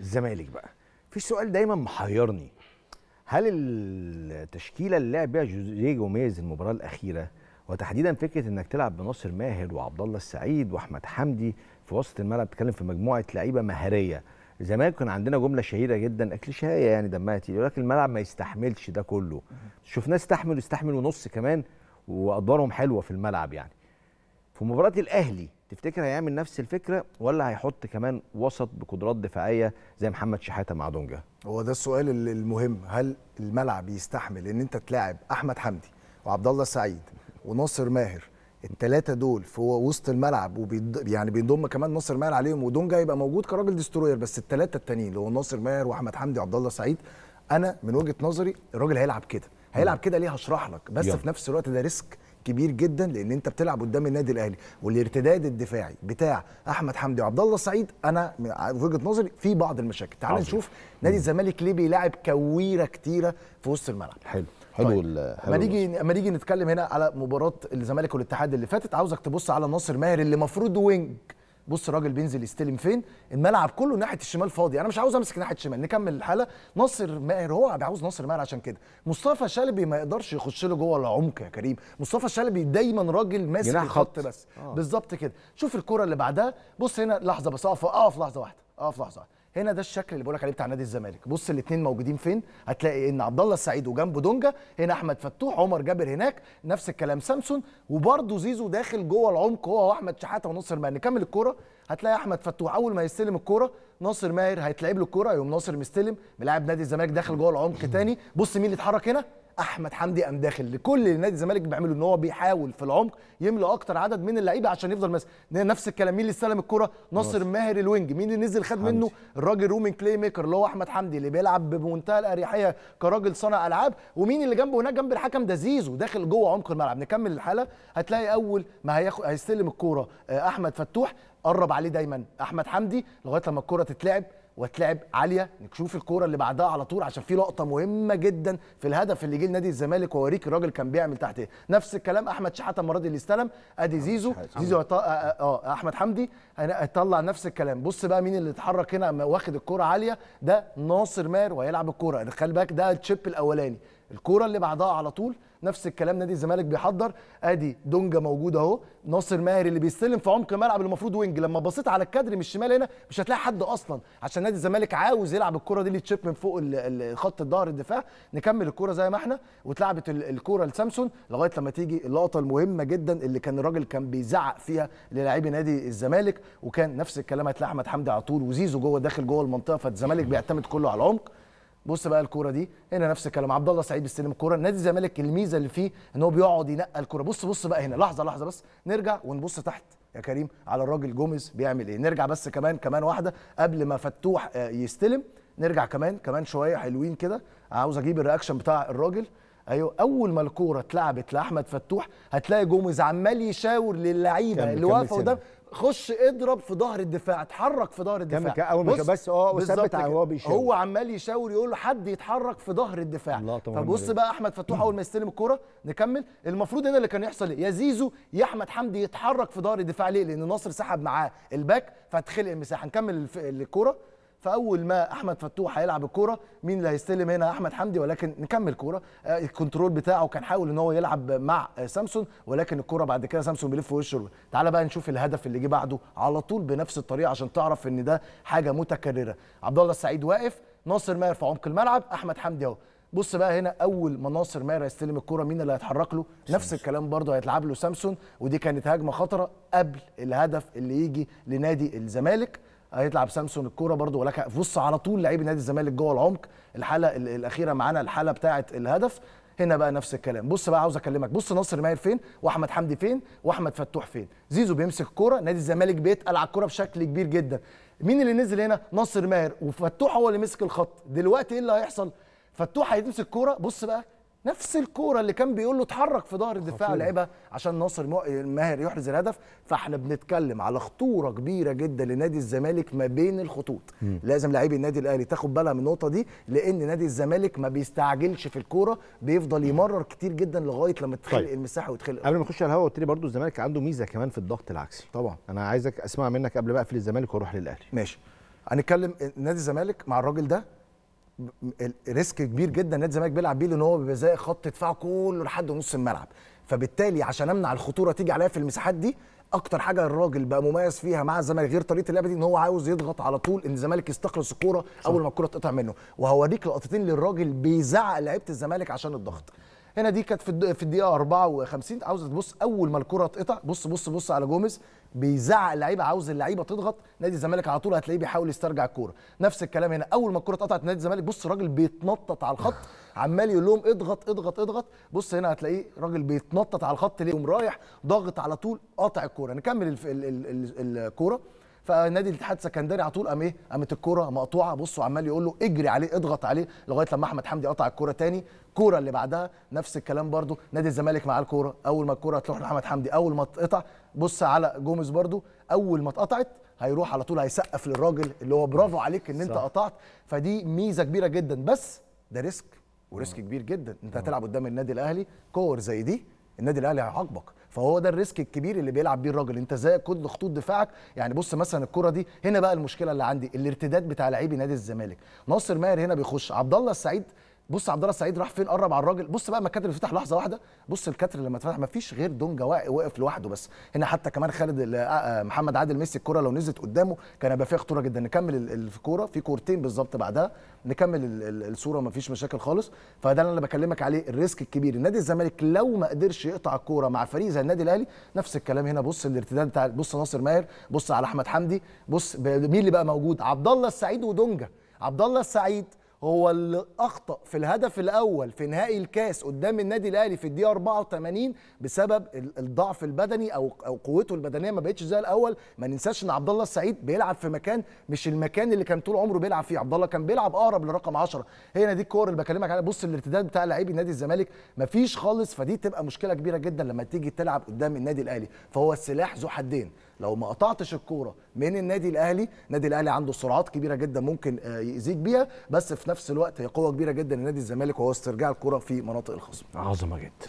الزمالك بقى في سؤال دايما محيرني هل التشكيله اللي لعب بيها جوزيه جوميز المباراه الاخيره وتحديدا فكره انك تلعب بناصر ماهر وعبد الله السعيد واحمد حمدي في وسط الملعب بتتكلم في مجموعه لعيبه مهاريه زمان كان عندنا جمله شهيره جدا اكليشيه يعني دمها تقيل يقول لك الملعب ما يستحملش ده كله شفناه استحمل واستحمل ونص كمان وادوارهم حلوه في الملعب يعني في مباراه الاهلي تفتكر هيعمل نفس الفكره ولا هيحط كمان وسط بقدرات دفاعيه زي محمد شحاته مع دونجا هو ده السؤال المهم هل الملعب يستحمل ان انت تلاعب احمد حمدي وعبد الله سعيد وناصر ماهر الثلاثه دول في وسط الملعب وبيض... يعني بينضم كمان ناصر ماهر عليهم ودونجا يبقى موجود كراجل ديستروير بس الثلاثه التانيين اللي هو ناصر ماهر واحمد حمدي وعبد الله سعيد انا من وجهه نظري الراجل هيلعب كده هيلعب كده ليه هشرح لك بس يعني. في نفس الوقت ده ريسك كبير جدا لان انت بتلعب قدام النادي الاهلي والارتداد الدفاعي بتاع احمد حمدي وعبد الله السعيد انا من وجهه نظري في بعض المشاكل تعال نشوف نادي الزمالك ليه بيلاعب كويره كتيره في وسط الملعب حلو حلو طيب. ما نيجي ما نيجي نتكلم هنا على مباراه الزمالك والاتحاد اللي فاتت عاوزك تبص على ناصر ماهر اللي المفروض وينج بص الراجل بينزل يستلم فين الملعب كله ناحيه الشمال فاضي انا مش عاوز امسك ناحيه الشمال نكمل الحاله ناصر ماهر هو عاوز ناصر ماهر عشان كده مصطفى شلبي ما يقدرش يخش له جوه العمق يا كريم مصطفى شلبي دايما راجل ماسك الخط بس آه. بالظبط كده شوف الكره اللي بعدها بص هنا لحظه بس اقف اقف لحظه واحده اقف لحظه واحده هنا ده الشكل اللي بقول لك عليه بتاع نادي الزمالك بص الاثنين موجودين فين هتلاقي ان عبد الله السعيد وجنبه دونجا هنا احمد فتوح عمر جابر هناك نفس الكلام سامسون وبرده زيزو داخل جوه العمق هو واحمد شحاته وناصر ماهر نكمل الكوره هتلاقي احمد فتوح اول ما يستلم الكوره ناصر ماهر هيتلعب له الكوره يقوم ناصر مستلم ملاعب نادي الزمالك داخل جوه العمق تاني بص مين اللي اتحرك هنا احمد حمدي قام داخل لكل اللي نادي الزمالك بيعمله ان هو بيحاول في العمق يملى اكتر عدد من اللعيبه عشان يفضل ماسك نفس الكلام مين اللي استلم الكره ناصر ماهر الوينج مين اللي نزل خد حمدي. منه الراجل رومين كلي ميكر اللي هو احمد حمدي اللي بيلعب بمنتهى الاريحيه كراجل صانع العاب ومين اللي جنبه هناك جنب الحكم ده زيزو داخل جوه عمق الملعب نكمل الحاله هتلاقي اول ما هياخد هيستلم الكوره آه، احمد فتوح قرب عليه دايما احمد حمدي لغايه لما الكره تتلعب وتلعب عاليه نشوف الكوره اللي بعدها على طول عشان في لقطه مهمه جدا في الهدف اللي جه لنادي الزمالك واوريك الراجل كان بيعمل تحت ايه نفس الكلام احمد شحاته المره دي اللي استلم ادي زيزو زيزو آه،, آه،, آه،, اه احمد حمدي هيطلع نفس الكلام بص بقى مين اللي اتحرك هنا واخد الكوره عاليه ده ناصر ماهر وهيلعب الكوره خلي بالك ده التشيب الاولاني الكوره اللي بعدها على طول نفس الكلام نادي الزمالك بيحضر ادي دونجا موجود اهو ناصر ماهر اللي بيستلم في عمق ملعب المفروض وينج لما بصيت على الكادر من الشمال هنا مش هتلاقي حد اصلا عشان نادي الزمالك عاوز يلعب الكره دي لتشيب من فوق خط الظهر الدفاع نكمل الكره زي ما احنا واتلعبت الكره لسامسون لغايه لما تيجي اللقطه المهمه جدا اللي كان الراجل كان بيزعق فيها للاعبي نادي الزمالك وكان نفس الكلام هتلاقي احمد حمدي على طول وزيزو جوه داخل جوه المنطقه فالزمالك بيعتمد كله على العمق بص بقى الكوره دي هنا نفس الكلام عبد الله سعيد بيستلم الكوره نادي الزمالك الميزه اللي فيه ان هو بيقعد ينقى الكوره بص بص بقى هنا لحظه لحظه بس نرجع ونبص تحت يا كريم على الراجل جوميز بيعمل ايه نرجع بس كمان كمان واحده قبل ما فتوح آه، يستلم نرجع كمان كمان شويه حلوين كده عاوز اجيب الرياكشن بتاع الراجل ايوه اول ما الكوره اتلعبت لاحمد فتوح هتلاقي جوميز عمال يشاور للعيبه اللي واقفه قدام خش اضرب في ظهر الدفاع اتحرك في ظهر الدفاع اول ما بس اه وثبت هو بيشاور هو عمال يشاور يقول له حد يتحرك في ظهر الدفاع الله فبص بقى احمد فتوح اول ما يستلم الكوره نكمل المفروض هنا اللي كان يحصل ايه يا زيزو يا احمد حمدي يتحرك في ظهر الدفاع ليه لان ناصر سحب معاه الباك فتخلق المساحه نكمل الكوره فاول ما احمد فتوح هيلعب الكوره مين اللي هيستلم هنا احمد حمدي ولكن نكمل كوره آه، الكنترول بتاعه كان حاول ان هو يلعب مع آه، سامسون ولكن الكوره بعد كده سامسون بيلف وشه تعال بقى نشوف الهدف اللي جه بعده على طول بنفس الطريقه عشان تعرف ان ده حاجه متكرره عبد الله السعيد واقف ناصر ماهر في عمق الملعب احمد حمدي اهو بص بقى هنا اول ما ناصر ماهر هيستلم الكوره مين اللي هيتحرك له سمسون. نفس الكلام برضه هيتلعب له سامسون ودي كانت هجمه خطره قبل الهدف اللي يجي لنادي الزمالك هيطلع سامسون الكوره برضو ولك بص على طول لعيب نادي الزمالك جوه العمق الحاله الاخيره معانا الحاله بتاعه الهدف هنا بقى نفس الكلام بص بقى عاوز اكلمك بص ناصر ماهر فين واحمد حمدي فين واحمد فتوح فين زيزو بيمسك الكوره نادي الزمالك بيتقل على الكوره بشكل كبير جدا مين اللي نزل هنا ناصر ماهر وفتوح هو اللي مسك الخط دلوقتي ايه اللي هيحصل فتوح هيمسك الكوره بص بقى نفس الكوره اللي كان بيقول له اتحرك في ظهر الدفاع لعبها عشان ناصر ماهر يحرز الهدف فاحنا بنتكلم على خطوره كبيره جدا لنادي الزمالك ما بين الخطوط م. لازم لاعبي النادي الاهلي تاخد بالها من النقطه دي لان نادي الزمالك ما بيستعجلش في الكوره بيفضل يمرر كتير جدا لغايه لما تخلق طيب. المساحه وتخلق قبل ما نخش على الهوا قلت لي برضه الزمالك عنده ميزه كمان في الضغط العكسي طبعا انا عايزك اسمع منك قبل ما اقفل الزمالك واروح للاهلي ماشي هنتكلم نادي الزمالك مع الراجل ده ريسك كبير جدا نادي الزمالك بيلعب بيه لان هو بيبقى خط دفاعه كله لحد نص الملعب فبالتالي عشان امنع الخطوره تيجي عليا في المساحات دي اكتر حاجه الراجل بقى مميز فيها مع الزمالك غير طريقه اللعب دي ان هو عاوز يضغط على طول ان الزمالك يستخلص الكوره اول ما الكوره تقطع منه وهوريك لقطتين للراجل بيزعق لعيبه الزمالك عشان الضغط هنا دي كانت في الدقيقه 54 عاوز تبص اول ما الكره اتقطع بص بص بص على جوميز بيزعق اللعيبه عاوز اللعيبه تضغط نادي الزمالك على طول هتلاقيه بيحاول يسترجع الكوره نفس الكلام هنا اول ما الكوره اتقطعت نادي الزمالك بص الراجل بيتنطط على الخط عمال يقول لهم اضغط اضغط اضغط بص هنا هتلاقيه راجل بيتنطط على الخط ليه رايح ضاغط على طول قاطع الكوره نكمل الكوره فنادي الاتحاد السكندري على طول قام ايه قامت الكوره مقطوعه بصوا عمال يقول له اجري عليه اضغط عليه لغايه لما احمد حمدي قطع الكوره تاني الكوره اللي بعدها نفس الكلام برده نادي الزمالك معاه الكوره اول ما الكوره هتروح لاحمد حمدي اول ما تقطع بص على جوميز برده اول ما اتقطعت هيروح على طول هيسقف للراجل اللي هو برافو عليك ان انت قطعت فدي ميزه كبيره جدا بس ده ريسك وريسك كبير جدا انت هتلعب قدام النادي الاهلي كور زي دي النادي الاهلي هيعاقبك فهو ده الريسك الكبير اللي بيلعب بيه الراجل انت ازاي كل خطوط دفاعك يعني بص مثلا الكره دي هنا بقى المشكله اللي عندي الارتداد بتاع لعيبي نادي الزمالك ناصر ماهر هنا بيخش عبد الله السعيد بص عبد الله السعيد راح فين قرب على الراجل بص بقى ما الكاتر اتفتح لحظه واحده بص الكاتر لما اتفتح ما فيش غير دونجا واقف لوحده بس هنا حتى كمان خالد آه، آه، محمد عادل ميسي الكره لو نزلت قدامه كان هيبقى فيها خطوره جدا نكمل الكوره في كورتين بالظبط بعدها نكمل الصوره ما فيش مشاكل خالص فده اللي انا بكلمك عليه الريسك الكبير نادي الزمالك لو ما قدرش يقطع الكوره مع فريق زي النادي الاهلي نفس الكلام هنا بص الارتداد بتاع بص ناصر ماهر بص على احمد حمدي بص مين اللي بقى موجود عبد الله السعيد ودونجا عبد الله السعيد هو اللي اخطا في الهدف الاول في نهائي الكاس قدام النادي الاهلي في الدقيقه 84 بسبب الضعف البدني او او قوته البدنيه ما بقتش زي الاول ما ننساش ان عبد الله السعيد بيلعب في مكان مش المكان اللي كان طول عمره بيلعب فيه عبد الله كان بيلعب اقرب لرقم 10 هنا دي الكور اللي بكلمك عليها بص الارتداد بتاع لاعبي نادي الزمالك ما فيش خالص فدي تبقى مشكله كبيره جدا لما تيجي تلعب قدام النادي الاهلي فهو السلاح ذو حدين لو ما قطعتش الكوره من النادي الاهلي النادي الاهلي عنده سرعات كبيره جدا ممكن آه، يأذيك بيها بس في نفس الوقت هي قوه كبيره جدا لنادي الزمالك وهو استرجاع الكوره في مناطق الخصم عظمه جدا